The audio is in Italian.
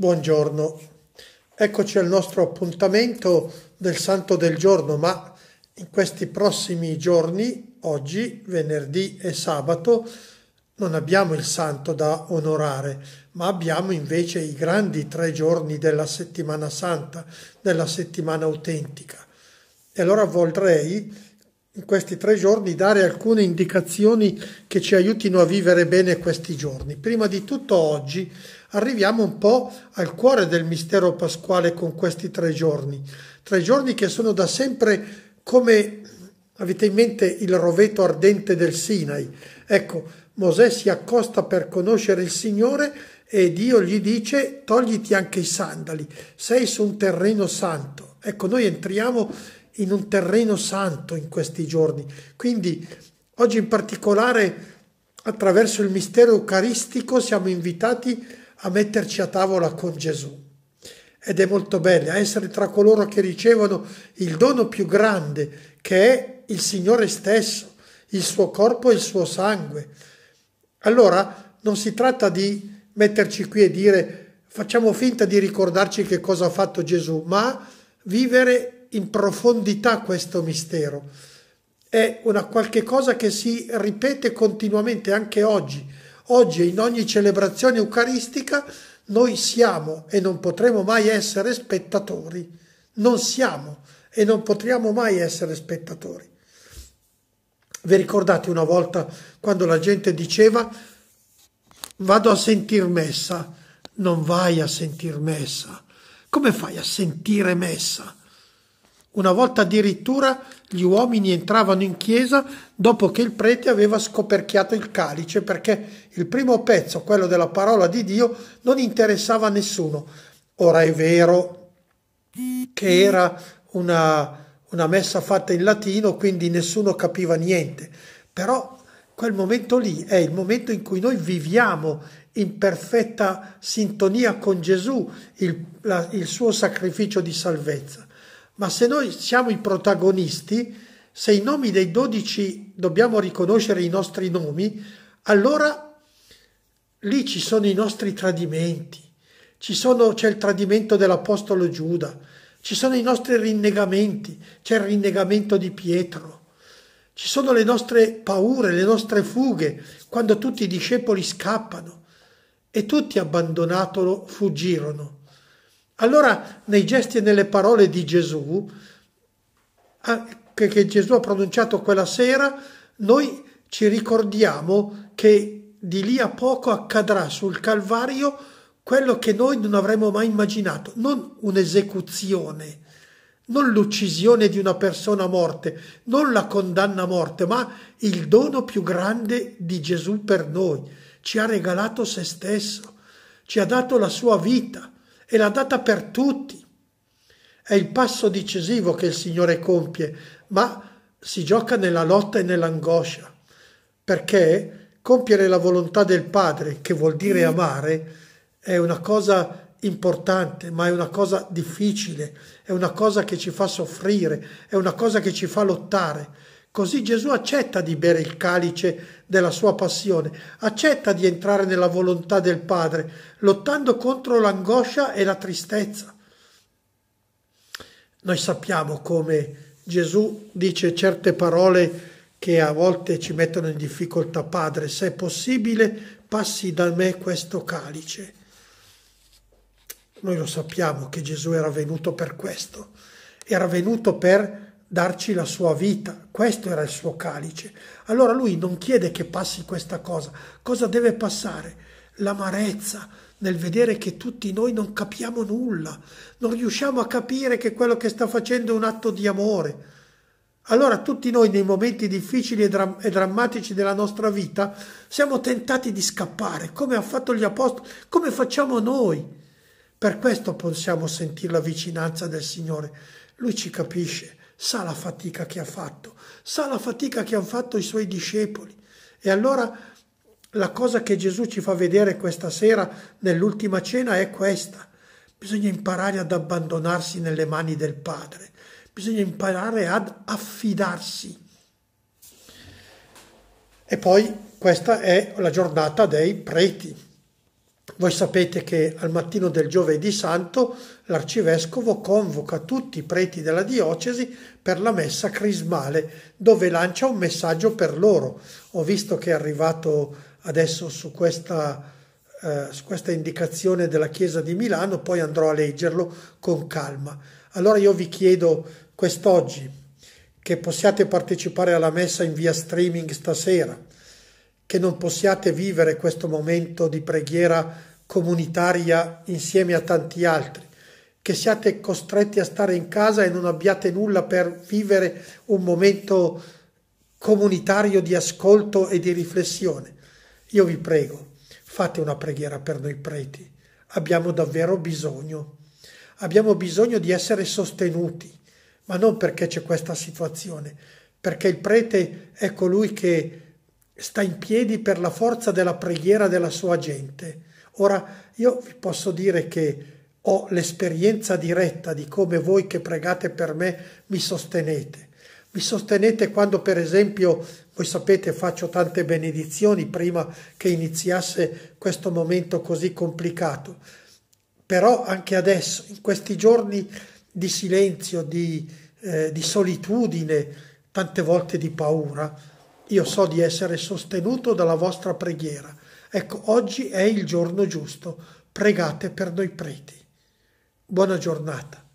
Buongiorno, eccoci al nostro appuntamento del Santo del Giorno, ma in questi prossimi giorni, oggi, venerdì e sabato, non abbiamo il Santo da onorare, ma abbiamo invece i grandi tre giorni della settimana santa, della settimana autentica. E allora vorrei in questi tre giorni dare alcune indicazioni che ci aiutino a vivere bene questi giorni. Prima di tutto oggi arriviamo un po' al cuore del mistero pasquale con questi tre giorni, tre giorni che sono da sempre come avete in mente il roveto ardente del Sinai. Ecco, Mosè si accosta per conoscere il Signore e Dio gli dice togliti anche i sandali, sei su un terreno santo. Ecco, noi entriamo in un terreno santo in questi giorni. Quindi oggi in particolare attraverso il mistero eucaristico siamo invitati a a metterci a tavola con Gesù. Ed è molto bello essere tra coloro che ricevono il dono più grande, che è il Signore stesso, il suo corpo e il suo sangue. Allora non si tratta di metterci qui e dire facciamo finta di ricordarci che cosa ha fatto Gesù, ma vivere in profondità questo mistero. È una qualche cosa che si ripete continuamente anche oggi Oggi in ogni celebrazione eucaristica noi siamo e non potremo mai essere spettatori. Non siamo e non potremo mai essere spettatori. Vi ricordate una volta quando la gente diceva vado a sentir messa? Non vai a sentir messa. Come fai a sentire messa? Una volta addirittura gli uomini entravano in chiesa dopo che il prete aveva scoperchiato il calice perché il primo pezzo, quello della parola di Dio, non interessava a nessuno. Ora è vero che era una, una messa fatta in latino, quindi nessuno capiva niente, però quel momento lì è il momento in cui noi viviamo in perfetta sintonia con Gesù il, la, il suo sacrificio di salvezza ma se noi siamo i protagonisti, se i nomi dei dodici dobbiamo riconoscere i nostri nomi, allora lì ci sono i nostri tradimenti, sono, c'è il tradimento dell'Apostolo Giuda, ci sono i nostri rinnegamenti, c'è il rinnegamento di Pietro, ci sono le nostre paure, le nostre fughe, quando tutti i discepoli scappano e tutti abbandonatolo fuggirono. Allora nei gesti e nelle parole di Gesù, ah, che Gesù ha pronunciato quella sera, noi ci ricordiamo che di lì a poco accadrà sul Calvario quello che noi non avremmo mai immaginato, non un'esecuzione, non l'uccisione di una persona a morte, non la condanna a morte, ma il dono più grande di Gesù per noi. Ci ha regalato se stesso, ci ha dato la sua vita, è la data per tutti. È il passo decisivo che il Signore compie, ma si gioca nella lotta e nell'angoscia, perché compiere la volontà del Padre, che vuol dire amare, è una cosa importante, ma è una cosa difficile, è una cosa che ci fa soffrire, è una cosa che ci fa lottare Così Gesù accetta di bere il calice della sua passione, accetta di entrare nella volontà del Padre, lottando contro l'angoscia e la tristezza. Noi sappiamo come Gesù dice certe parole che a volte ci mettono in difficoltà, Padre, se è possibile passi da me questo calice. Noi lo sappiamo che Gesù era venuto per questo, era venuto per darci la sua vita, questo era il suo calice. Allora lui non chiede che passi questa cosa. Cosa deve passare? L'amarezza nel vedere che tutti noi non capiamo nulla, non riusciamo a capire che quello che sta facendo è un atto di amore. Allora tutti noi nei momenti difficili e, dra- e drammatici della nostra vita siamo tentati di scappare, come ha fatto gli apostoli, come facciamo noi. Per questo possiamo sentire la vicinanza del Signore. Lui ci capisce sa la fatica che ha fatto, sa la fatica che hanno fatto i suoi discepoli. E allora la cosa che Gesù ci fa vedere questa sera nell'ultima cena è questa. Bisogna imparare ad abbandonarsi nelle mani del Padre, bisogna imparare ad affidarsi. E poi questa è la giornata dei preti. Voi sapete che al mattino del giovedì santo l'arcivescovo convoca tutti i preti della diocesi per la messa crismale, dove lancia un messaggio per loro. Ho visto che è arrivato adesso su questa, eh, su questa indicazione della Chiesa di Milano, poi andrò a leggerlo con calma. Allora io vi chiedo quest'oggi che possiate partecipare alla messa in via streaming stasera, che non possiate vivere questo momento di preghiera comunitaria insieme a tanti altri, che siate costretti a stare in casa e non abbiate nulla per vivere un momento comunitario di ascolto e di riflessione. Io vi prego, fate una preghiera per noi preti. Abbiamo davvero bisogno. Abbiamo bisogno di essere sostenuti, ma non perché c'è questa situazione, perché il prete è colui che sta in piedi per la forza della preghiera della sua gente. Ora, io vi posso dire che ho l'esperienza diretta di come voi che pregate per me mi sostenete. Mi sostenete quando, per esempio, voi sapete, faccio tante benedizioni prima che iniziasse questo momento così complicato. Però anche adesso, in questi giorni di silenzio, di, eh, di solitudine, tante volte di paura, io so di essere sostenuto dalla vostra preghiera Ecco, oggi è il giorno giusto. Pregate per noi preti. Buona giornata.